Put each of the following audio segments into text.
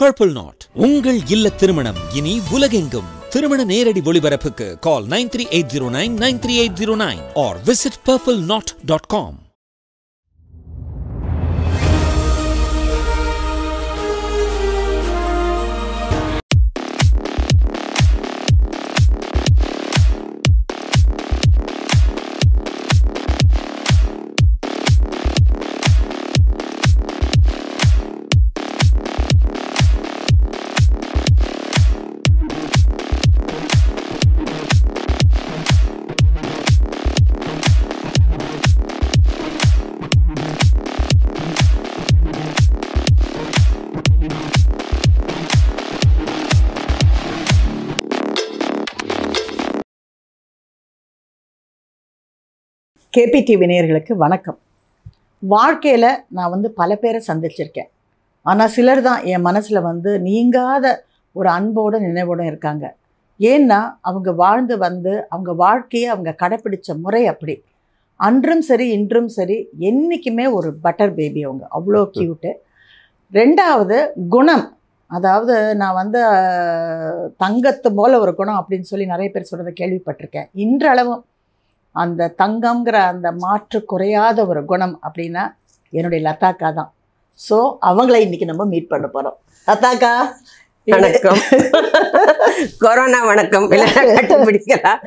purple not உங்கள் இல்ல திருமணம் இனி உலகெங்கும் திருமண நேரடி ஒளிபரப்புக்கு call nine three eight zero nine nine three eight zero nine or visit purple knot dot com கேபிடி வினையர்களுக்கு வணக்கம் வாழ்க்கையில் நான் வந்து பல பேரை சந்திச்சிருக்கேன் ஆனால் சிலர் தான் என் மனசில் வந்து நீங்காத ஒரு அன்போடு நினைவோடும் இருக்காங்க ஏன்னா அவங்க வாழ்ந்து வந்து அவங்க வாழ்க்கையை அவங்க கடைப்பிடிச்ச முறை அப்படி அன்றும் சரி இன்றும் சரி என்றைக்குமே ஒரு பட்டர் பேபி அவங்க அவ்வளோ க்யூட்டு ரெண்டாவது குணம் அதாவது நான் வந்து தங்கத்து போல் ஒரு குணம் அப்படின்னு சொல்லி நிறைய பேர் சொல்கிறத கேள்விப்பட்டிருக்கேன் இன்றளவும் அந்த தங்கம்ங்கிற அந்த மாற்று குறையாத ஒரு குணம் அப்படின்னா என்னுடைய லதாக்கா தான் ஸோ அவங்கள இன்றைக்கி நம்ம மீட் பண்ண போகிறோம் லதாக்கா வணக்கம் கொரோனா வணக்கம் கண்டுபிடிக்கலாம்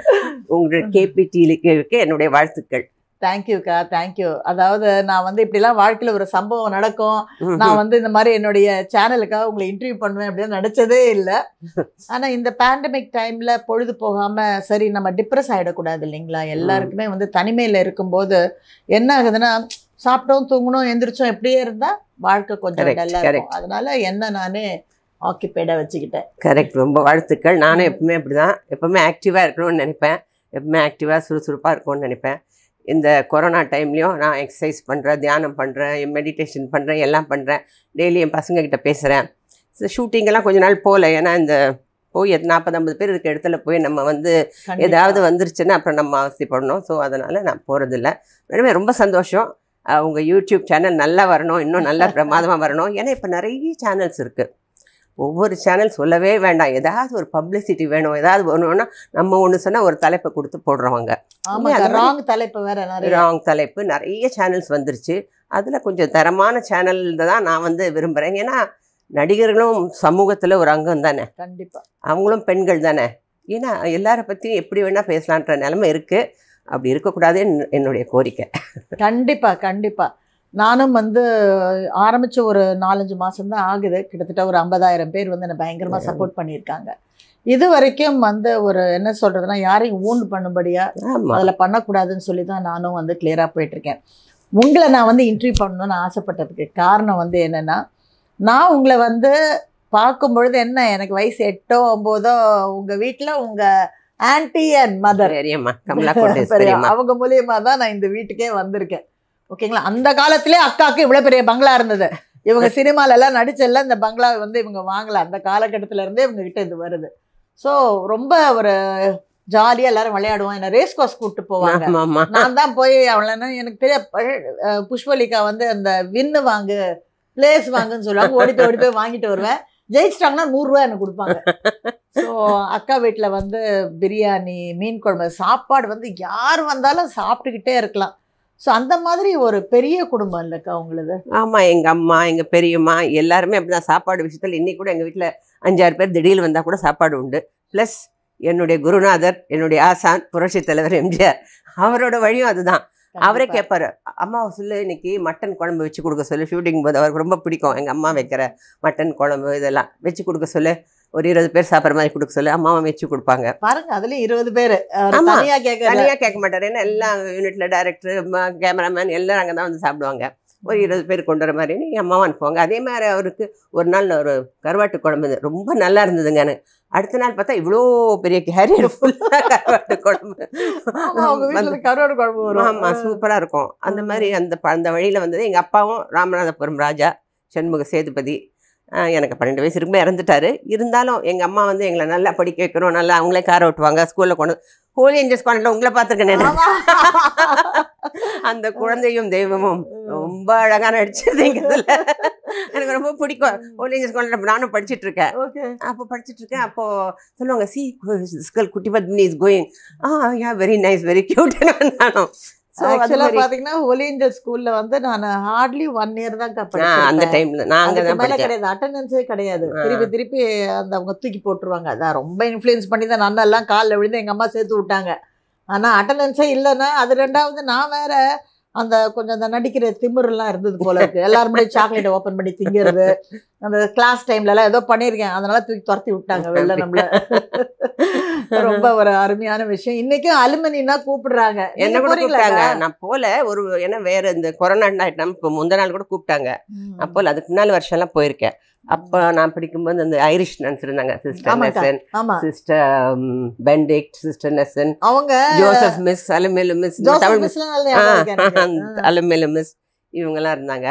உங்களுடைய கேபிடியில் இருக்க என்னுடைய வாழ்த்துக்கள் தேங்க்யூக்கா தேங்க்யூ அதாவது நான் வந்து இப்படிலாம் வாழ்க்கையில் ஒரு சம்பவம் நடக்கும் நான் வந்து இந்த மாதிரி என்னுடைய சேனலுக்காக உங்களை இன்டர்வியூ பண்ணுவேன் அப்படின்னு நினச்சதே இல்லை ஆனால் இந்த பேண்டமிக் டைமில் பொழுது போகாமல் சரி நம்ம டிப்ரெஸ் ஆகிடக்கூடாது இல்லைங்களா எல்லாருக்குமே வந்து தனிமையில் இருக்கும்போது என்ன ஆகுதுன்னா சாப்பிட்டோம் தூங்கணும் எந்திரிச்சோம் எப்படியே இருந்தால் வாழ்க்கை கொஞ்சம் நல்லா இருக்கும் அதனால என்ன நானே ஆக்கிபைடாக வச்சுக்கிட்டேன் கரெக்ட் ரொம்ப வாழ்த்துக்கள் நானும் எப்பவுமே அப்படி தான் எப்பவுமே ஆக்டிவாக இருக்கணும்னு நினைப்பேன் எப்பவுமே ஆக்டிவாக சுறுசுறுப்பாக இருக்கணும்னு நினைப்பேன் இந்த கொரோனா டைம்லேயும் நான் எக்ஸசைஸ் பண்ணுறேன் தியானம் பண்ணுறேன் மெடிடேஷன் பண்ணுறேன் எல்லாம் பண்ணுறேன் டெய்லி என் பசங்கக்கிட்ட பேசுகிறேன் ஷூட்டிங்கெல்லாம் கொஞ்ச நாள் போகல ஏன்னா இந்த போய் நாற்பது ஐம்பது பேர் இருக்க இடத்துல போய் நம்ம வந்து ஏதாவது வந்துருச்சுன்னா அப்புறம் நம்ம அவசியப்படணும் ஸோ அதனால் நான் போகிறதில்ல வேணுமே ரொம்ப சந்தோஷம் உங்கள் யூடியூப் சேனல் நல்லா வரணும் இன்னும் நல்லா பிரமாதமாக வரணும் ஏன்னா இப்போ நிறைய சேனல்ஸ் இருக்குது ஒவ்வொரு சேனல் சொல்லவே வேண்டாம் ஏதாவது ஒரு பப்ளிசிட்டி வேணும் ஏதாவது வேணும்னா நம்ம ஒன்று சொன்னால் ஒரு தலைப்பை கொடுத்து போடுறவங்க ராங் தலைப்பு வேற ராங் தலைப்பு நிறைய சேனல்ஸ் வந்துருச்சு அதில் கொஞ்சம் தரமான சேனல் தான் நான் வந்து விரும்புகிறேன் ஏன்னா நடிகர்களும் சமூகத்தில் ஒரு அங்கம் தானே கண்டிப்பாக அவங்களும் பெண்கள் தானே ஏன்னா எல்லாரை பற்றியும் எப்படி வேணால் பேசலான்ற நிலமை இருக்குது அப்படி இருக்கக்கூடாதுன்னு என்னுடைய கோரிக்கை கண்டிப்பாக கண்டிப்பாக நானும் வந்து ஆரம்பித்த ஒரு நாலஞ்சு மாதம்தான் ஆகுது கிட்டத்தட்ட ஒரு ஐம்பதாயிரம் பேர் வந்து என்னை பயங்கரமாக சப்போர்ட் பண்ணியிருக்காங்க இது வரைக்கும் வந்து ஒரு என்ன சொல்கிறதுனா யாரையும் ஊண்டு பண்ணும்படியாக அதில் பண்ணக்கூடாதுன்னு சொல்லி தான் நானும் வந்து கிளியராக போயிட்டுருக்கேன் உங்களை நான் வந்து இன்ட்ரி பண்ணணும்னு ஆசைப்பட்டதுக்கு காரணம் வந்து என்னென்னா நான் உங்களை வந்து பார்க்கும்பொழுது என்ன எனக்கு வயசு எட்டோ ஒம்போதோ உங்கள் வீட்டில் உங்கள் ஆன்டி அண்ட் மதர் அவங்க மூலியமாக தான் நான் இந்த வீட்டுக்கே வந்திருக்கேன் ஓகேங்களா அந்த காலத்திலே அக்காவுக்கு இவ்வளோ பெரிய பங்களா இருந்தது இவங்க சினிமாலெல்லாம் நடிச்செல்லாம் இந்த பங்களா வந்து இவங்க வாங்கலாம் அந்த காலகட்டத்திலேருந்தே இவங்ககிட்ட இது வருது ஸோ ரொம்ப ஒரு ஜாலியாக எல்லாரும் விளையாடுவோம் என்ன ரேஸ் கோஸ் கூப்பிட்டு போவாங்க நான் தான் போய் அவளை எனக்கு தெரிய புஷ்பலிகா வந்து அந்த வின்னு வாங்கு பிளேஸ் வாங்குன்னு சொல்லுவாங்க ஓடி போய் ஓடி போய் வாங்கிட்டு வருவேன் ஜெயிச்சிட்டாங்கன்னா நூறுரூவா எனக்கு கொடுப்பாங்க ஸோ அக்கா வீட்டில் வந்து பிரியாணி மீன் குழம்பு சாப்பாடு வந்து யார் வந்தாலும் சாப்பிட்டுக்கிட்டே இருக்கலாம் ஸோ அந்த மாதிரி ஒரு பெரிய குடும்பம் இல்லைக்கா அவங்களது ஆமாம் எங்கள் அம்மா எங்கள் பெரியம்மா எல்லாருமே அப்படி தான் சாப்பாடு விஷயத்தில் இன்றைக்கி கூட எங்கள் வீட்டில் அஞ்சாறு பேர் திடீர் வந்தால் கூட சாப்பாடு உண்டு ப்ளஸ் என்னுடைய குருநாதர் என்னுடைய ஆசான் புரட்சி தலைவர் எம்ஜிஆர் அவரோட வழியும் அதுதான் அவரே கேட்பார் அம்மா சொல்லு இன்னைக்கு மட்டன் குழம்பு வச்சு கொடுக்க சொல்லு ஷூட்டிங் போது அவருக்கு ரொம்ப பிடிக்கும் எங்கள் அம்மா வைக்கிற மட்டன் குழம்பு இதெல்லாம் வச்சு கொடுக்க சொல்லு ஒரு இருபது பேர் சாப்பிட்ற மாதிரி கொடுக்க சொல்லி அம்மாவை வச்சு கொடுப்பாங்க பாருங்க அதுலயும் இருபது பேர் தனியாக கேட்க தனியாக கேட்க மாட்டார் ஏன்னா எல்லா யூனிட்ல டேரக்டர் கேமராமேன் எல்லாரும் அங்கே தான் வந்து சாப்பிடுவாங்க ஒரு இருபது பேர் கொண்டு வர மாதிரி நீங்கள் அம்மாவும் அனுப்புவாங்க அதே மாதிரி அவருக்கு ஒரு நாள் ஒரு கருவாட்டு குழம்பு ரொம்ப நல்லா இருந்ததுங்க அடுத்த நாள் பார்த்தா இவ்வளோ பெரிய கேரியர் ஃபுல்லாக கருவாட்டு குழம்பு கருவாட்டு குழம்பு வரும் ஆமாம் சூப்பராக இருக்கும் அந்த மாதிரி அந்த அந்த வழியில் வந்தது எங்கள் அப்பாவும் ராமநாதபுரம் ராஜா சண்முக சேதுபதி எனக்கு பன்னெண்டு வயசு இருக்கும்போது இறந்துட்டார் இருந்தாலும் எங்கள் அம்மா வந்து எங்களை நல்லா படிக்க வைக்கிறோம் நல்லா அவங்களே காரை ஓட்டுவாங்க ஸ்கூலில் கொண்டு ஹோலி என்ஜஸ் கான்டெக்ட் உங்களை பார்த்துருக்கேன் அந்த குழந்தையும் தெய்வமும் ரொம்ப அழகாக நடிச்சது எங்கள் எனக்கு ரொம்ப பிடிக்கும் ஹோலி என்ஜஸ் கான்டெக்ட் நானும் படிச்சுட்டு இருக்கேன் ஓகே அப்போ படிச்சுட்டு இருக்கேன் அப்போது சொல்லுவாங்க சி ஸ்கல் Kutty Padmini is going ah yeah very nice very cute நானும் ஆக்சுவலாக பார்த்தீங்கன்னா ஒலியஞ்சல் ஸ்கூலில் வந்து நான் ஹார்ட்லி ஒன் இயர் தான் படித்தேன் அந்த டைமில் நாங்கள் தான் கிடையாது அட்டண்டன்ஸே கிடையாது திருப்பி திருப்பி அந்த அவங்க தூக்கி போட்டுருவாங்க அதான் ரொம்ப இன்ஃப்ளூயன்ஸ் பண்ணி தான் நான் எல்லாம் காலில் விழுந்து எங்கள் அம்மா சேர்த்து விட்டாங்க ஆனால் அட்டண்டன்ஸே இல்லைன்னா அது ரெண்டாவது நான் வேற அந்த கொஞ்சம் அந்த நடிக்கிற திமிரெல்லாம் இருந்தது போல இருக்கு எல்லாருமே சாக்லேட்டை ஓப்பன் பண்ணி திங்கிறது அந்த கிளாஸ் டைம்லலாம் ஏதோ பண்ணியிருக்கேன் அதனால தூக்கி துரத்தி விட்டாங்க வெளில நம்மள ரொம்ப ஒரு அருமையான விஷயம் இன்னைக்கும் அலுமினா கூப்பிடுறாங்க என்ன கூட கூப்பிட்டாங்க நான் போல ஒரு ஏன்னா வேற இந்த கொரோனா ஆயிட்டாம இப்போ முந்த நாள் கூட கூப்பிட்டாங்க அப்போ அதுக்கு நாலு வருஷம் எல்லாம் போயிருக்கேன் அப்ப நான் படிக்கும்போது அந்த ஐரிஷ் நன்ஸ் இருந்தாங்க sister Nesan sister sister Nesan அவங்க Joseph miss Alamelu miss Tamil miss Alamelu miss எல்லாம் இருந்தாங்க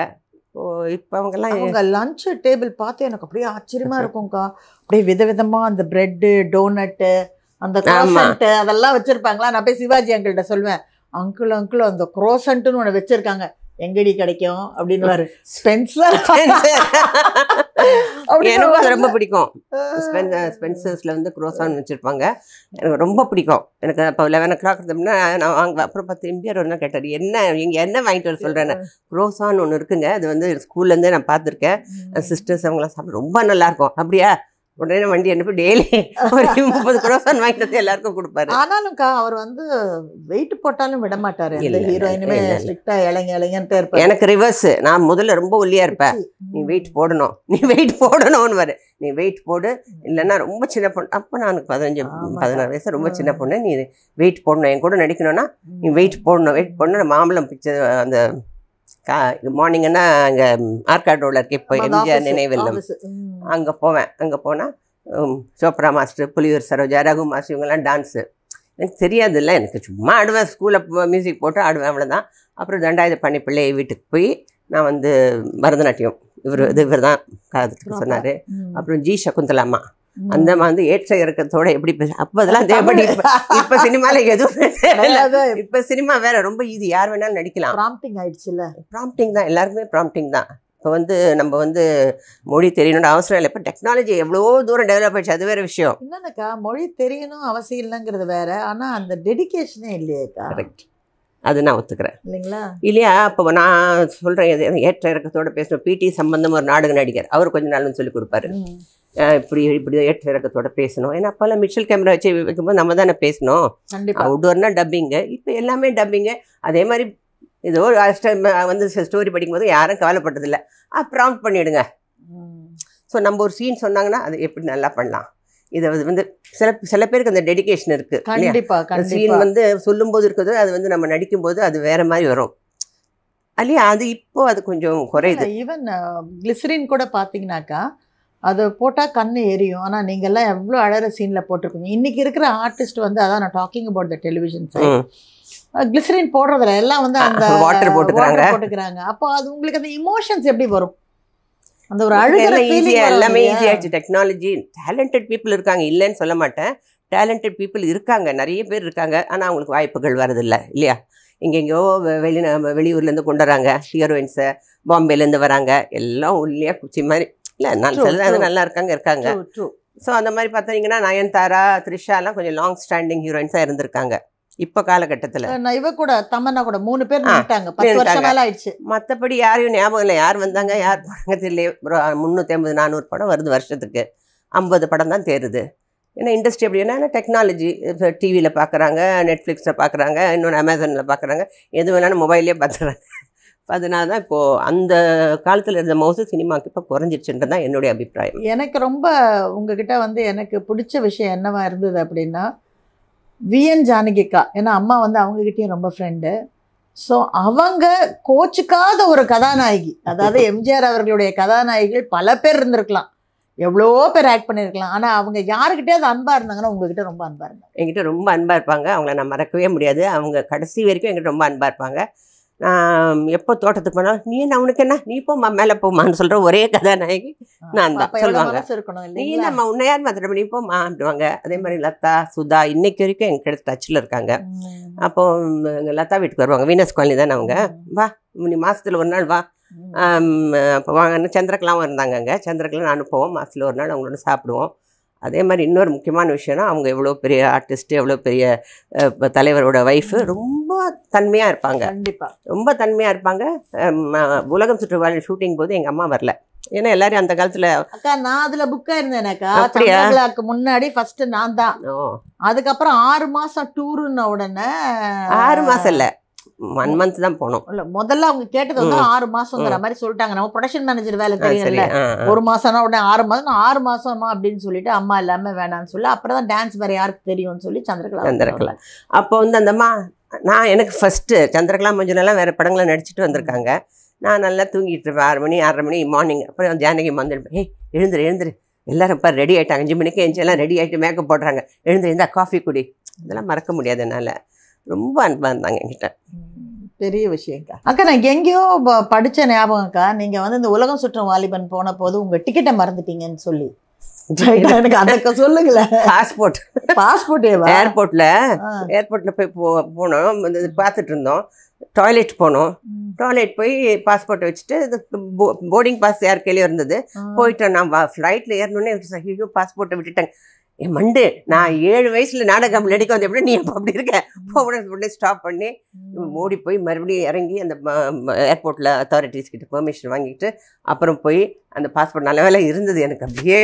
இப்போ அவங்கெல்லாம் அவங்க லஞ்ச் டேபிள் பார்த்து எனக்கு அப்படியே ஆச்சரியமா இருக்கும்க்கா அப்படியே விதவிதமாக அந்த ப்ரெட்டு டோனட்டு அந்த க்ரோசன்ட் அதெல்லாம் வச்சிருப்பாங்களா நான் போய் சிவாஜி அங்கிள்கிட்ட சொல்லுவேன் அங்கிள் அங்கிள் அந்த க்ரோசன்ட்னு ஒன்று வச்சிருக்காங்க எங்கடி கிடைக்கும் அப்படின்னு ஸ்பென்சர் எனக்கு அது ரொம்ப பிடிக்கும் ஸ்பென்சர்ஸில் வந்து குரோசான் வச்சுருப்பாங்க எனக்கு ரொம்ப பிடிக்கும் எனக்கு அப்போ லெவன் ஓ கிளாக் இருந்தோம்னா நான் வாங்க அப்புறம் பத்து எம்பிஆர் ஒன்றா கேட்டார் என்ன இங்கே என்ன வாங்கிட்டு வர சொல்கிறேன் குரோசான் ஒன்று இருக்குங்க அது வந்து ஸ்கூல்லேருந்தே நான் பார்த்துருக்கேன் சிஸ்டர்ஸ் அவங்களாம் சாப்பிட ரொம்ப நல்லாயிருக்கும் அப்படியா உடனே வண்டி அனுப்பி டெய்லி ஒரு முப்பது குரோசன் வாங்கிட்டு வந்து எல்லாருக்கும் கொடுப்பாரு ஆனாலும்க்கா அவர் வந்து வெயிட் போட்டாலும் விட மாட்டாரு இல்லை ஹீரோயினுமே ஸ்ட்ரிக்டா இளைஞ இளைஞன்ட்டே இருப்பேன் எனக்கு ரிவர்ஸ் நான் முதல்ல ரொம்ப ஒல்லியா இருப்பேன் நீ வெயிட் போடணும் நீ வெயிட் போடணும்னு வரு நீ வெயிட் போடு இல்லைன்னா ரொம்ப சின்ன பொண்ணு அப்போ நான் பதினஞ்சு பதினாறு வயசு ரொம்ப சின்ன பொண்ணு நீ வெயிட் போடணும் என் கூட நடிக்கணும்னா நீ வெயிட் போடணும் வெயிட் போடணும் மாம்பழம் பிக்சர் அந்த மார்னிங்னா அங்கே ஆர்காட் ரோடில் இருக்க இப்போ எம்ஜிஆர் நினைவில்லம் அங்கே போவேன் அங்கே போனால் சோப்ரா மாஸ்டர் புலியூர் சரோஜா ரகு மாஸ்டர் இவங்கெல்லாம் டான்ஸு எனக்கு இல்லை எனக்கு சும்மா ஆடுவேன் ஸ்கூலில் மியூசிக் போட்டு ஆடுவேன் அவ்வளோதான் அப்புறம் தண்டாயுத பண்ணி பிள்ளையை வீட்டுக்கு போய் நான் வந்து பரதநாட்டியம் இவர் இது இவர் தான் காதுக்கு சொன்னார் அப்புறம் ஜி சகுந்தலாமா அந்த வந்து ஏற்ற இறக்கத்தோட எப்படி அப்போ அதெல்லாம் தேவைப்படி இப்ப சினிமால எதுவும் இப்போ சினிமா வேற ரொம்ப ஈஸி யார் வேணாலும் நடிக்கலாம் ப்ராம்ப்டிங் ஆயிடுச்சுல்ல ப்ராம்ப்டிங் தான் எல்லாருக்குமே ப்ராம்ப்டிங் தான் இப்போ வந்து நம்ம வந்து மொழி தெரியணும்னு அவசரம் இல்லை இப்போ டெக்னாலஜி எவ்வளோ தூரம் டெவலப் ஆயிடுச்சு அது வேற விஷயம் என்னன்னாக்கா மொழி தெரியணும் அவசியம் இல்லைங்கிறது வேற ஆனால் அந்த டெடிக்கேஷனே இல்லையேக்கா கரெக்ட் அது நான் ஒத்துக்கிறேன் இல்லைங்களா இல்லையா அப்போ நான் சொல்கிறேன் ஏற்ற இறக்கத்தோடு பேசணும் பிடி சம்பந்தம் ஒரு நாடக நடிகர் அவர் கொஞ்ச நாள் சொல்லி கொடுப்பாரு இப்படி இப்படி ஏற்ற இறக்கத்தோட பேசணும் ஏன்னா அப்போல்லாம் மிஷல் கேமரா வச்சு வைக்கும்போது நம்ம தானே பேசணும் அவுடோர்னா டப்பிங்கு இப்போ எல்லாமே டப்பிங்கு அதே மாதிரி ஏதோ வந்து ஸ்டோரி படிக்கும்போது யாரும் கவலைப்பட்டதில்லை ப்ராம்ப்ட் பண்ணிவிடுங்க ஸோ நம்ம ஒரு சீன் சொன்னாங்கன்னா அது எப்படி நல்லா பண்ணலாம் இதை வந்து சில சில பேருக்கு அந்த டெடிக்கேஷன் இருக்குது கண்டிப்பாக சீன் வந்து சொல்லும்போது இருக்கிறது அது வந்து நம்ம நடிக்கும்போது அது வேறு மாதிரி வரும் அல்லையா அது இப்போ அது கொஞ்சம் குறையுது ஈவன் கிளிசரின் கூட பார்த்தீங்கன்னாக்கா அது போட்டால் கண் எரியும் ஆனால் நீங்கள்லாம் எவ்வளோ அழகிற சீனில் போட்டிருக்கீங்க இன்றைக்கி இருக்கிற ஆர்டிஸ்ட் வந்து அதான் நான் talking about the television glycerine போடுறதுல எல்லாம் வந்து அந்த வாட்டர் போட்டுக்கிறாங்க போட்டுக்கிறாங்க அப்போ அது உங்களுக்கு அந்த இமோஷன்ஸ் எப்படி வரும் அந்த ஒரு அழுகிற ஈஸியாக எல்லாமே ஈஸியாகிடுச்சு டெக்னாலஜி டேலண்டட் பீப்புள் இருக்காங்க இல்லைன்னு சொல்ல மாட்டேன் டேலண்டட் பீப்புள் இருக்காங்க நிறைய பேர் இருக்காங்க ஆனால் அவங்களுக்கு வாய்ப்புகள் வரதில்லை இல்லையா எங்கெங்கேயோ வெளி வெளியூர்லேருந்து கொண்டு வராங்க ஹீரோயின்ஸை பாம்பேலேருந்து வராங்க எல்லாம் உள்ளியாக குச்சி மாதிரி இல்லை நான் சொல்லுறது நல்லா இருக்காங்க இருக்காங்க ஸோ அந்த மாதிரி பார்த்தீங்கன்னா நயன்தாரா த்ரிஷாலாம் கொஞ்சம் லாங் ஸ்டாண்டிங் ஹீரோயின்ஸாக இருந்திருக்காங்க இப்போ காலகட்டத்தில் நான் இவ கூட தமன்னா கூட மூணு பேர் நின்ட்டாங்க பத்து வருஷம் மேலே ஆயிடுச்சு மற்றபடி யாரையும் ஞாபகம் இல்லை யார் வந்தாங்க யார் போறாங்க தெரியல முந்நூற்றி ஐம்பது நானூறு படம் வருது வருஷத்துக்கு ஐம்பது படம் தான் தேருது ஏன்னா இண்டஸ்ட்ரி அப்படி என்ன டெக்னாலஜி இப்போ டிவியில் பார்க்குறாங்க நெட்ஃப்ளிக்ஸில் பார்க்குறாங்க இன்னொன்று அமேசானில் பார்க்குறாங்க எது வேணாலும் மொபைல்லே பார்த்துறாங்க அதனால தான் இப்போது அந்த காலத்தில் இருந்த மவுசு சினிமாவுக்கு இப்போ குறைஞ்சிருச்சுன்றது தான் என்னுடைய அபிப்பிராயம் எனக்கு ரொம்ப உங்ககிட்ட வந்து எனக்கு பிடிச்ச விஷயம் என்னவா இருந்தது அப்படின்னா விஎன் ஜானகிக்கா ஏன்னா அம்மா வந்து அவங்ககிட்டயும் ரொம்ப ஃப்ரெண்டு ஸோ அவங்க கோச்சுக்காத ஒரு கதாநாயகி அதாவது எம்ஜிஆர் அவர்களுடைய கதாநாயகிகள் பல பேர் இருந்திருக்கலாம் எவ்வளோ பேர் ஆக்ட் பண்ணியிருக்கலாம் ஆனால் அவங்க அது அன்பாக இருந்தாங்கன்னா உங்ககிட்ட ரொம்ப அன்பாக இருந்தாங்க எங்கிட்ட ரொம்ப அன்பாக இருப்பாங்க அவங்கள நான் மறக்கவே முடியாது அவங்க கடைசி வரைக்கும் எங்கிட்ட ரொம்ப அன்பாக இருப்பாங்க எப்போ தோட்டத்துக்கு போனாலும் நீ என்ன உனக்கு என்ன நீ போமா மேலே போமான்னு சொல்கிற ஒரே கதாநாயகி நான் தான் சொல்லுவாங்க நீ நம்ம உன்னையார் மாத்திரம் நீ அப்படிவாங்க அதே மாதிரி லதா சுதா இன்னைக்கு வரைக்கும் கிட்ட டச்சில் இருக்காங்க அப்போ லதா வீட்டுக்கு வருவாங்க வீனஸ் காலனி தானே அவங்க வா நீ மாதத்தில் ஒரு நாள் வா அப்போ வாங்க சந்திரக்கெலாம் இருந்தாங்க அங்கே சந்திரக்கெலாம் அனுப்புவோம் மாதத்தில் ஒரு நாள் அவங்களோட சாப்பிடுவோம் அதே மாதிரி இன்னொரு முக்கியமான விஷயம்னா அவங்க எவ்வளோ பெரிய ஆர்டிஸ்ட்டு எவ்வளோ பெரிய தலைவரோட ஒய்ஃபு ரொம்ப ரொம்ப தன்மையாக இருப்பாங்க கண்டிப்பாக ரொம்ப தன்மையாக இருப்பாங்க உலகம் சுற்றுவாள் ஷூட்டிங் போது எங்கள் அம்மா வரல ஏன்னா எல்லாரும் அந்த காலத்துல அக்கா நான் அதுல புக்கா இருந்தேனாக்கா தமிழ்நாக்கு முன்னாடி ஃபர்ஸ்ட் நான் தான் அதுக்கப்புறம் ஆறு மாசம் டூருன்ன உடனே ஆறு மாசம் இல்ல ஒன் மந்த் தான் போனோம் இல்ல முதல்ல அவங்க கேட்டது வந்து ஆறு மாசம்ங்கிற மாதிரி சொல்லிட்டாங்க நம்ம ப்ரொடக்ஷன் மேனேஜர் வேலை தெரியல ஒரு மாசம்னா உடனே ஆறு மாசம் ஆறு மாசமா அப்படின்னு சொல்லிட்டு அம்மா இல்லாம வேணாம்னு சொல்லி அப்புறம் தான் டான்ஸ் வேற யாருக்கு தெரியும்னு சொல்லி சந்திரகலா சந்திரகலா அப்போ வந்து அந்தம்மா நான் எனக்கு ஃபஸ்ட்டு சந்திரகலா மஞ்சுலாம் வேறு படங்களை நடிச்சுட்டு வந்திருக்காங்க நான் நல்லா தூங்கிட்டு இருப்பேன் ஆறு மணி ஆறரை மணி மார்னிங் அப்புறம் ஜானகி மந்திருப்பேன் ஏய் எழுந்துரு எழுந்துரு எல்லாரும் இப்போ ரெடி ஆகிட்டாங்க அஞ்சு மணிக்கு எல்லாம் ரெடி ஆகிட்டு மேக்கப் போடுறாங்க எழுந்து இருந்தால் காஃபி குடி இதெல்லாம் மறக்க முடியாது என்னால் ரொம்ப அன்பாக இருந்தாங்க என்கிட்ட பெரிய விஷயம்க்கா அக்கா நான் எங்கேயோ படித்த ஞாபகம்க்கா நீங்கள் வந்து இந்த உலகம் சுற்றம் வாலிபன் போன போது உங்கள் டிக்கெட்டை மறந்துட்டீங்கன்னு சொல்லி எனக்கு அத சொல்லுங்களேன் பாஸ்போர்ட் பாஸ்போர்ட் ஏர்போர்ட்ல ஏர்போர்ட்ல போய் போனோம் பார்த்துட்டு இருந்தோம் டாய்லெட் போனோம் டாய்லெட் போய் பாஸ்போர்ட் வச்சுட்டு போர்டிங் பாஸ் யார் கையிலையும் இருந்தது போயிட்டோம் நான் ஃப்ளைட்டில் ஏறணுன்னே ஐயோ பாஸ்போர்ட்டை விட்டுட்டேன் என் மண்டு நான் ஏழு வயசுல நாடகம் நடிக்க வந்த எப்படி நீ அப்படி இருக்க உடனே உடனே ஸ்டாப் பண்ணி மோடி போய் மறுபடியும் இறங்கி அந்த ஏர்போர்ட்டில் அத்தாரிட்டிஸ் கிட்ட பெர்மிஷன் வாங்கிட்டு அப்புறம் போய் அந்த பாஸ்போர்ட் நல்ல வேலை இருந்தது எனக்கு அப்படியே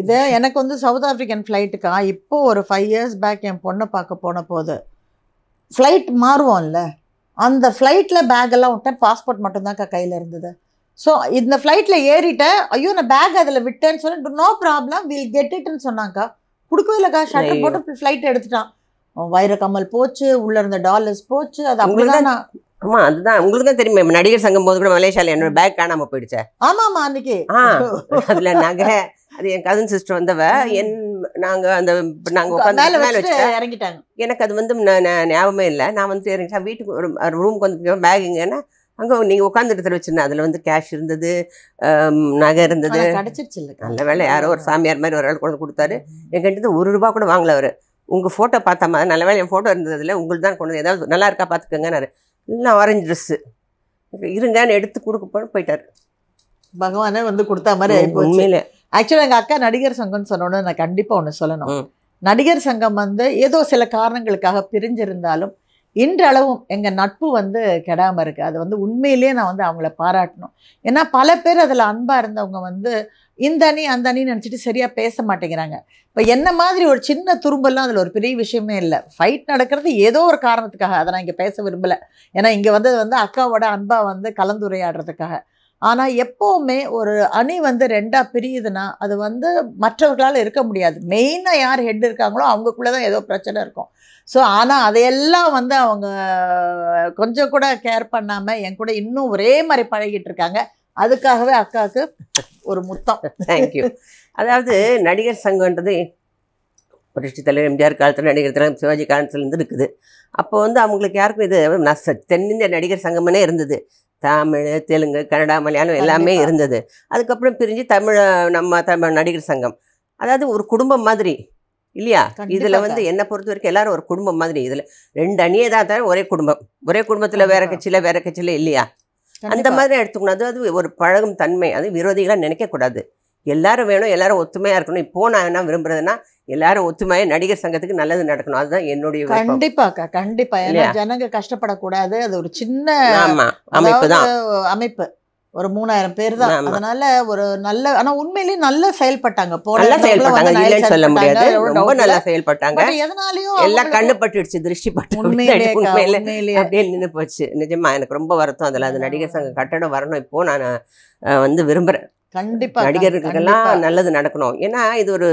இது எனக்கு வந்து சவுத் ஆஃப்ரிக்கன் ஃப்ளைட்டுக்கா இப்போ ஒரு ஃபைவ் இயர்ஸ் பேக் என் பொண்ணை பார்க்க போன போது ஃப்ளைட் மாறுவோம்ல அந்த ஃப்ளைட்டில் பேக்கெல்லாம் விட்டேன் பாஸ்போர்ட் மட்டும்தான்க்கா கையில் இருந்தது ஸோ இந்த ஃப்ளைட்டில் ஏறிட்டேன் ஐயோ நான் பேக் அதில் விட்டேன்னு சொன்னேன் நோ ப்ராப்ளம் வில் கெட் இட்னு சொன்னாக்கா கொடுக்கவே இல்லைக்கா ஷட்டர் போட்டு ஃப்ளைட் எடுத்துட்டான் வைர கம்மல் போச்சு உள்ளே இருந்த டாலர்ஸ் போச்சு அது அப்படிதான் நான் ஆமா அதுதான் உங்களுக்கு தான் தெரியும் நடிகர் சங்கம் போது கூட மலேசியால என்னோட பேக் காணாம போயிடுச்சேன் ஆமா ஆமா அன்னைக்கு அதுல நாங்க அது என் கசின் சிஸ்டர் வந்தவ என் நாங்க அந்த நாங்க உட்காந்து மேல இறங்கிட்டாங்க எனக்கு அது வந்து ஞாபகமே இல்லை நான் வந்து வீட்டுக்கு ஒரு ரூமுக்கு வந்து பேக் இங்கன்னா அங்கே நீங்கள் உட்காந்து இடத்துல வச்சுருந்தேன் அதில் வந்து கேஷ் இருந்தது நகை இருந்தது கிடச்சிருச்சு நல்ல வேலை யாரோ ஒரு சாமியார் மாதிரி ஒரு ஆள் கொண்டு கொடுத்தாரு எங்கிட்ட ஒரு ரூபா கூட வாங்கல அவர் உங்கள் ஃபோட்டோ மாதிரி நல்ல வேலை என் ஃபோட்டோ இருந்ததில்ல உங்களுக்கு தான் கொண்டு ஏதாவது நல்லா இருக்கா பார்த்துக்கோங்க எல்லாம் ஆரஞ்சு ட்ரெஸ்ஸு இருங்கன்னு எடுத்து கொடுக்க போன போயிட்டார் பகவானே வந்து கொடுத்தா மாதிரி உண்மையில ஆக்சுவலாக எங்கள் அக்கா நடிகர் சங்கம்னு சொன்னோன்னு நான் கண்டிப்பாக ஒன்று சொல்லணும் நடிகர் சங்கம் வந்து ஏதோ சில காரணங்களுக்காக பிரிஞ்சிருந்தாலும் இன்றளவும் எங்கள் நட்பு வந்து கெடாமல் இருக்குது அது வந்து உண்மையிலேயே நான் வந்து அவங்கள பாராட்டணும் ஏன்னா பல பேர் அதில் அன்பாக இருந்தவங்க வந்து இந்த அணி அந்த அணின்னு நினச்சிட்டு சரியாக பேச மாட்டேங்கிறாங்க இப்போ என்ன மாதிரி ஒரு சின்ன துரும்பெல்லாம் அதில் ஒரு பெரிய விஷயமே இல்லை ஃபைட் நடக்கிறது ஏதோ ஒரு காரணத்துக்காக அதை நான் இங்கே பேச விரும்பலை ஏன்னா இங்கே வந்து வந்து அக்காவோட அன்பாக வந்து கலந்துரையாடுறதுக்காக ஆனால் எப்போவுமே ஒரு அணி வந்து ரெண்டாக பிரியுதுன்னா அது வந்து மற்றவர்களால் இருக்க முடியாது மெயினாக யார் ஹெட் இருக்காங்களோ அவங்களுக்குள்ளே தான் ஏதோ பிரச்சனை இருக்கும் ஸோ ஆனால் அதையெல்லாம் வந்து அவங்க கொஞ்சம் கூட கேர் பண்ணாமல் என் கூட இன்னும் ஒரே மாதிரி பழகிட்டு இருக்காங்க அதுக்காகவே அக்காவுக்கு ஒரு முத்தம் தேங்க்யூ அதாவது நடிகர் சங்கம்ன்றது புரட்சி தலைவர் எம்ஜிஆர் காலத்தில் நடிகர் தலைவர் சிவாஜி காலத்துலேருந்து இருக்குது அப்போ வந்து அவங்களுக்கு யாருக்கும் இது தென்னிந்திய நடிகர் சங்கம்னே இருந்தது தமிழ் தெலுங்கு கன்னடா மலையாளம் எல்லாமே இருந்தது அதுக்கப்புறம் பிரிஞ்சு தமிழ் நம்ம தமிழ் நடிகர் சங்கம் அதாவது ஒரு குடும்பம் மாதிரி இல்லையா இதில் வந்து என்ன பொறுத்த வரைக்கும் எல்லாரும் ஒரு குடும்பம் மாதிரி இதில் ரெண்டு அணியே தான் தவிர ஒரே குடும்பம் ஒரே குடும்பத்தில் வேற கட்சியில் வேற கட்சியில் இல்லையா அந்த மாதிரி எடுத்துக்கணும் அது ஒரு பழகும் தன்மை அது விரோதிகளாக நினைக்கக்கூடாது எல்லாரும் வேணும் எல்லாரும் ஒத்துமையாக இருக்கணும் இப்போ நான் என்ன விரும்புறதுன்னா எல்லாரும் ஒத்துமையாக நடிகர் சங்கத்துக்கு நல்லது நடக்கணும் அதுதான் என்னுடைய கண்டிப்பாக்கா கண்டிப்பாக ஜனங்க கஷ்டப்படக்கூடாது அது ஒரு சின்ன அமைப்பு தான் அமைப்பு ஒரு மூணாயிரம் பேர் தான் அதனால ஒரு நல்ல ஆனா உண்மையிலேயே நல்லா செயல்பட்டாங்க போல செயல்பட்டாங்க இல்லைன்னு சொல்ல முடியாது ரொம்ப நல்லா செயல்பட்டாங்க எதனாலயும் எல்லாம் கண்ணு பட்டுடுச்சு திருஷ்டி பட்டு அப்படியே நின்று போச்சு நிஜமா எனக்கு ரொம்ப வருத்தம் அதில் அது நடிகர் சங்க கட்டடம் வரணும் இப்போ நான் வந்து விரும்புறேன் கண்டிப்பா நடிகர்களுக்கெல்லாம் நல்லது நடக்கணும் ஏன்னா இது ஒரு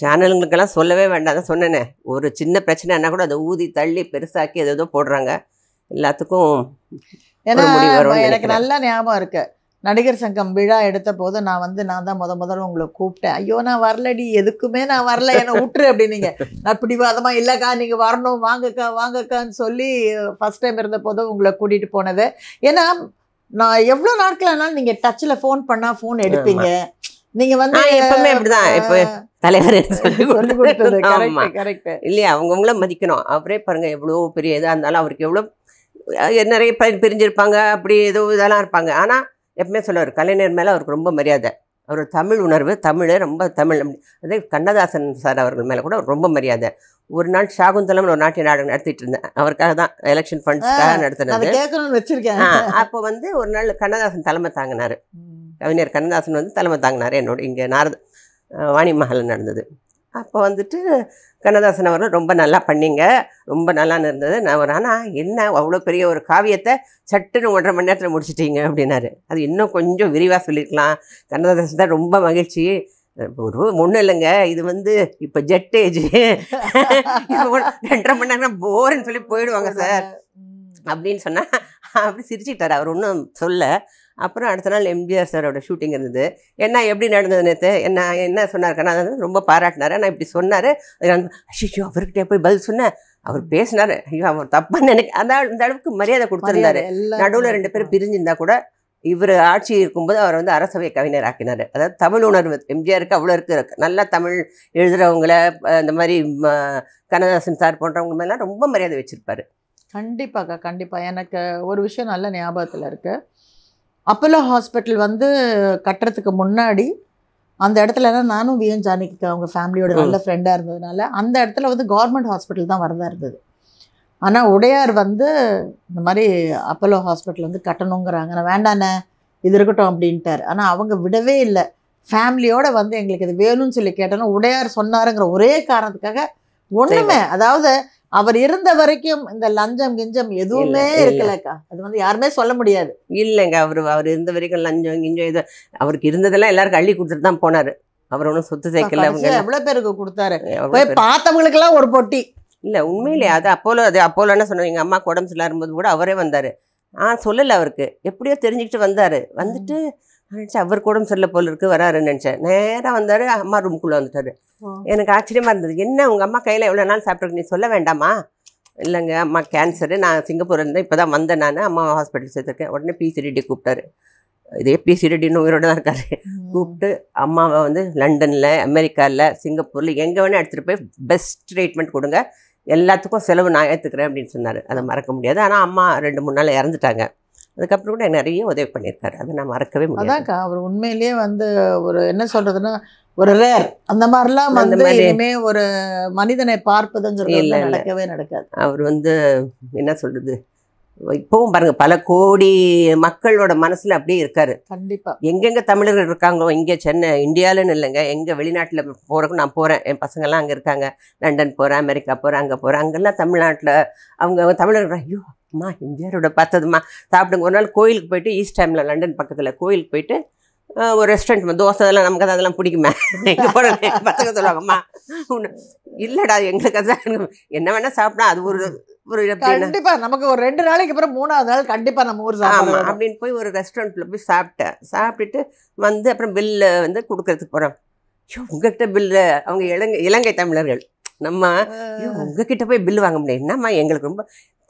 சேனலுங்களுக்கெல்லாம் சொல்லவே வேண்டாம் தான் சொன்னேனே ஒரு சின்ன பிரச்சனைன்னா கூட அதை ஊதி தள்ளி பெருசாக்கி எதோ போடுறாங்க எல்லாத்துக்கும் ஏன்னா எனக்கு நல்லா ஞாபகம் இருக்கு நடிகர் சங்கம் விழா எடுத்த போது நான் வந்து நான் தான் முத முதல்ல உங்களை கூப்பிட்டேன் ஐயோ நான் வரலடி எதுக்குமே நான் வரல என்னை விட்டுரு அப்படின்னீங்க நான் பிடிவாதமாக இல்லைக்கா நீங்கள் வரணும் வாங்கக்கா வாங்கக்கான்னு சொல்லி ஃபஸ்ட் டைம் இருந்த போதும் உங்களை கூட்டிகிட்டு போனது ஏன்னா நான் எவ்வளோ நாட்களானாலும் நீங்க நீங்கள் டச்சில் ஃபோன் பண்ணால் ஃபோன் எடுப்பீங்க நீங்கள் வந்து எப்பவுமே அப்படிதான் இப்போ தலைவர் கரெக்ட் இல்லையா அவங்கவுங்கள மதிக்கணும் அவரே பாருங்க எவ்வளோ பெரிய இதாக இருந்தாலும் அவருக்கு எவ்வளோ நிறைய பேர் பிரிஞ்சிருப்பாங்க அப்படி ஏதோ இதெல்லாம் இருப்பாங்க ஆனால் எப்பவுமே சொல்லுவார் கலைஞர் மேலே அவருக்கு ரொம்ப மரியாதை அவர் தமிழ் உணர்வு தமிழ் ரொம்ப தமிழ் அதே கண்ணதாசன் சார் அவர்கள் மேலே கூட ரொம்ப மரியாதை ஒரு நாள் ஷாகுந்தலம் ஒரு நாட்டிய நாடகம் நடத்திட்டு இருந்தேன் அவருக்காக தான் எலெக்ஷன் ஃபண்ட்ஸ்க்காக நடத்தினது வச்சிருக்கேன் அப்போ வந்து ஒரு நாள் கண்ணதாசன் தலைமை தாங்கினார் கவிஞர் கண்ணதாசன் வந்து தலைமை தாங்கினார் என்னோட இங்கே நாரத வாணி மஹாலில் நடந்தது அப்போ வந்துட்டு கண்ணதாசன் அவர்கள் ரொம்ப நல்லா பண்ணிங்க ரொம்ப நல்லா இருந்தது நான் ஒரு ஆனால் என்ன அவ்வளோ பெரிய ஒரு காவியத்தை சட்டுன்னு ஒன்றரை மணி நேரத்தில் முடிச்சிட்டிங்க அப்படின்னாரு அது இன்னும் கொஞ்சம் விரிவாக சொல்லியிருக்கலாம் கண்ணதாசன் தான் ரொம்ப மகிழ்ச்சி ஒரு ஒன்றும் இல்லைங்க இது வந்து இப்போ ஜெட் ஏஜ் ரெண்டரை மணி நேரம் போர்ன்னு சொல்லி போயிடுவாங்க சார் அப்படின்னு சொன்னால் அப்படி சிரிச்சுக்கிட்டார் அவர் ஒன்றும் சொல்ல அப்புறம் அடுத்த நாள் எம்ஜிஆர் சாரோட ஷூட்டிங் இருந்தது என்ன எப்படி நடந்தது நேற்று என்ன என்ன சொன்னார் வந்து ரொம்ப பாராட்டினார் நான் இப்படி சொன்னார் ஐயோ அவர்கிட்ட போய் பதில் சொன்னேன் அவர் பேசினார் ஐயோ அவர் தப்பான்னு நினைக்க அந்த அந்த அளவுக்கு மரியாதை கொடுத்துருந்தாரு நடுவில் ரெண்டு பேரும் பிரிஞ்சிருந்தா கூட இவர் ஆட்சி இருக்கும்போது அவரை வந்து அரசவை கவிஞர் ஆக்கினார் அதாவது தமிழ் உணர்வு எம்ஜிஆருக்கு அவ்வளோ இருக்குது நல்லா தமிழ் எழுதுகிறவங்கள இந்த மாதிரி கண்ணதாசன் சார் போன்றவங்க மேலாம் ரொம்ப மரியாதை வச்சுருப்பாரு கண்டிப்பாக்கா கண்டிப்பாக எனக்கு ஒரு விஷயம் நல்ல ஞாபகத்தில் இருக்குது அப்போலோ ஹாஸ்பிட்டல் வந்து கட்டுறதுக்கு முன்னாடி அந்த இடத்துல தான் நானும் விஎன் ஜானகிக்கு அவங்க ஃபேமிலியோட நல்ல ஃப்ரெண்டாக இருந்ததுனால அந்த இடத்துல வந்து கவர்மெண்ட் ஹாஸ்பிட்டல் தான் வரதாக இருந்தது ஆனால் உடையார் வந்து இந்த மாதிரி அப்போலோ ஹாஸ்பிட்டல் வந்து கட்டணுங்கிறாங்க நான் வேண்டாண்ணே இது இருக்கட்டும் அப்படின்ட்டார் ஆனால் அவங்க விடவே இல்லை ஃபேமிலியோடு வந்து எங்களுக்கு இது வேணும்னு சொல்லி கேட்டோன்னா உடையார் சொன்னாருங்கிற ஒரே காரணத்துக்காக ஒன்றுமே அதாவது அவர் இருந்த வரைக்கும் இந்த லஞ்சம் கிஞ்சம் எதுவுமே இருக்கலக்கா அது வந்து யாருமே சொல்ல முடியாது இல்லைங்க அவர் அவர் இருந்த வரைக்கும் லஞ்சம் கிஞ்சம் இது அவருக்கு இருந்ததெல்லாம் எல்லாருக்கும் அள்ளி கொடுத்துட்டு தான் போனார் அவர் ஒன்றும் சொத்து சேர்க்கல அவங்க எவ்வளோ பேருக்கு கொடுத்தாரு போய் பார்த்தவங்களுக்கெல்லாம் ஒரு பொட்டி இல்லை உண்மையிலே அது அப்போலோ அது என்ன சொன்னோம் எங்கள் அம்மாவுக்கு உடம்பு சரியில்லாத கூட அவரே வந்தார் ஆ சொல்லலை அவருக்கு எப்படியோ தெரிஞ்சுக்கிட்டு வந்தார் வந்துட்டு நினச்சேன் அவர் கூட சொல்ல போல் இருக்கு வராருன்னு நினச்சேன் நேராக வந்தார் அம்மா ரூம்குள்ளே வந்துட்டார் எனக்கு ஆச்சரியமாக இருந்தது என்ன உங்கள் அம்மா கையில் எவ்வளோ நாள் சாப்பிட்ருக்கு நீ சொல்ல வேண்டாமா இல்லைங்க அம்மா கேன்சரு நான் சிங்கப்பூர் இருந்தேன் இப்போ தான் வந்தேன் நான் அம்மா ஹாஸ்பிட்டல் சேர்த்துருக்கேன் உடனே பிசி ரெட்டி கூப்பிட்டாரு இதே பிசி ரெட்டின்னு உயிரோடு தான் இருக்காரு கூப்பிட்டு அம்மாவை வந்து லண்டனில் அமெரிக்காவில் சிங்கப்பூரில் எங்கே வேணால் எடுத்துகிட்டு போய் பெஸ்ட் ட்ரீட்மெண்ட் கொடுங்க எல்லாத்துக்கும் செலவு நான் ஏற்றுக்கிறேன் அப்படின்னு சொன்னார் அதை மறக்க முடியாது ஆனால் அம்மா ரெண்டு மூணு நாள் இறந்துட்டாங்க அதுக்கப்புறம் கூட நிறைய உதவி பண்ணியிருக்காரு அதை நான் மறக்கவே முடியாது அவர் உண்மையிலேயே வந்து ஒரு என்ன சொல்கிறதுன்னா ஒரு ரேர் அந்த மாதிரிலாம் வந்து இனிமே ஒரு மனிதனை பார்ப்பதுங்கிறது இல்லை நடக்கவே நடக்காது அவர் வந்து என்ன சொல்கிறது இப்போவும் பாருங்க பல கோடி மக்களோட மனசுல அப்படியே இருக்காரு கண்டிப்பா எங்கெங்க தமிழர்கள் இருக்காங்களோ இங்கே சென்னை இந்தியாவிலன்னு இல்லைங்க எங்க வெளிநாட்டில் போறதுக்கு நான் போறேன் என் பசங்கள்லாம் அங்கே இருக்காங்க லண்டன் போறேன் அமெரிக்கா போறேன் அங்கே போறேன் அங்கெல்லாம் தமிழ்நாட்டில் அவங்க தமிழர்கள் ஐயோ அம்மா எம்ஜிஆரோட பார்த்ததுமா சாப்பிடுங்க ஒரு நாள் கோயிலுக்கு போயிட்டு ஈஸ்ட் டைமில் லண்டன் பக்கத்தில் கோயிலுக்கு போயிட்டு ஒரு ரெஸ்டாரண்ட் தோசை அதெல்லாம் நமக்கு அது அதெல்லாம் பிடிக்குமே எங்கள் போட பசங்க சொல்லுவாங்கம்மா இல்லைடா எங்களுக்கு அதான் என்ன வேணால் சாப்பிடா அது ஒரு ஒரு கண்டிப்பா நமக்கு ஒரு ரெண்டு நாளைக்கு அப்புறம் மூணாவது நாள் கண்டிப்பா நம்ம ஊர் சாப்பிடலாம் அப்படின்னு போய் ஒரு ரெஸ்டாரண்ட்டில் போய் சாப்பிட்டேன் சாப்பிட்டுட்டு வந்து அப்புறம் பில்லு வந்து கொடுக்கறதுக்கு போறோம் உங்ககிட்ட பில்லு அவங்க இலங்கை இலங்கை தமிழர்கள் நம்ம உங்ககிட்ட போய் பில் வாங்க முடியும் என்னம்மா எங்களுக்கு ரொம்ப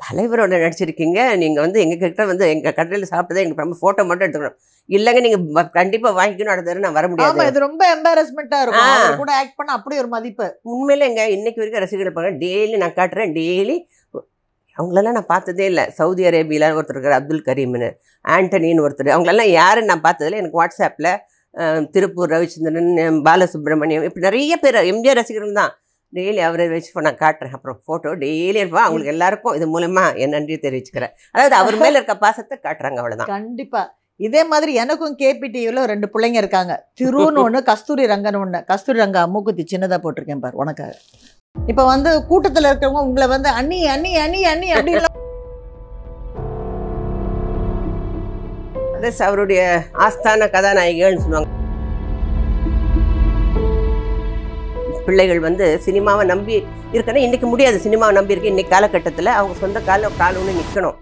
தலைவரோட நடிச்சிருக்கீங்க நீங்கள் வந்து எங்கள் கிட்ட வந்து எங்கள் கடையில் சாப்பிட்டதே எங்களுக்கு ரொம்ப ஃபோட்டோ மட்டும் எடுத்துக்கணும் இல்லைங்க நீங்கள் கண்டிப்பாக வாங்கிக்கணும் அடுத்த நான் வர முடியாது இது ரொம்ப எம்பாரஸ்மெண்ட்டாக இருக்கும் கூட ஆக்ட் பண்ண அப்படி ஒரு மதிப்பு உண்மையில எங்க இன்னைக்கு வரைக்கும் ரசிகர்கள் பார்க்க டெய்லி நான் காட்டுறேன் டெய்லி அவங்களெல்லாம் நான் பார்த்ததே இல்லை சவுதி அரேபியாவில் ஒருத்தர் இருக்கிற அப்துல் கரீம்னு ஆண்டனின்னு ஒருத்தர் அவங்களெல்லாம் யாரும் நான் பார்த்ததில்லை எனக்கு வாட்ஸ்அப்பில் திருப்பூர் ரவிச்சந்திரன் பாலசுப்ரமணியம் இப்படி நிறைய பேர் எம்ஜிஆர் ரசிகர்கள் தான் டெய்லி அவரை வச்சு நான் காட்டுறேன் அப்புறம் ஃபோட்டோ டெய்லி இருப்பா அவங்களுக்கு எல்லாருக்கும் இது மூலமா என் நன்றி தெரிவிச்சுக்கிறேன் அதாவது அவர் மேல இருக்க பாசத்தை காட்டுறாங்க அவ்வளவுதான் கண்டிப்பா இதே மாதிரி எனக்கும் கேபிடியில் ரெண்டு பிள்ளைங்க இருக்காங்க திருன்னு ஒன்று கஸ்தூரி ரங்கன் ஒன்று கஸ்தூரி ரங்கா மூக்குத்தி சின்னதாக போட்டிருக்கேன் பார் உனக்காக இப்போ வந்து கூட்டத்தில் இருக்கிறவங்க உங்களை வந்து அண்ணி அண்ணி அண்ணி அண்ணி அப்படின்னு அவருடைய ஆஸ்தான கதாநாயகிகள்னு சொல்லுவாங்க பிள்ளைகள் வந்து சினிமாவை நம்பி இருக்கணும் இன்றைக்கி முடியாது சினிமாவை நம்பி இருக்கு இன்றைக்கி காலகட்டத்தில் அவங்க சொந்த காலில் காலம்னு நிற்கணும்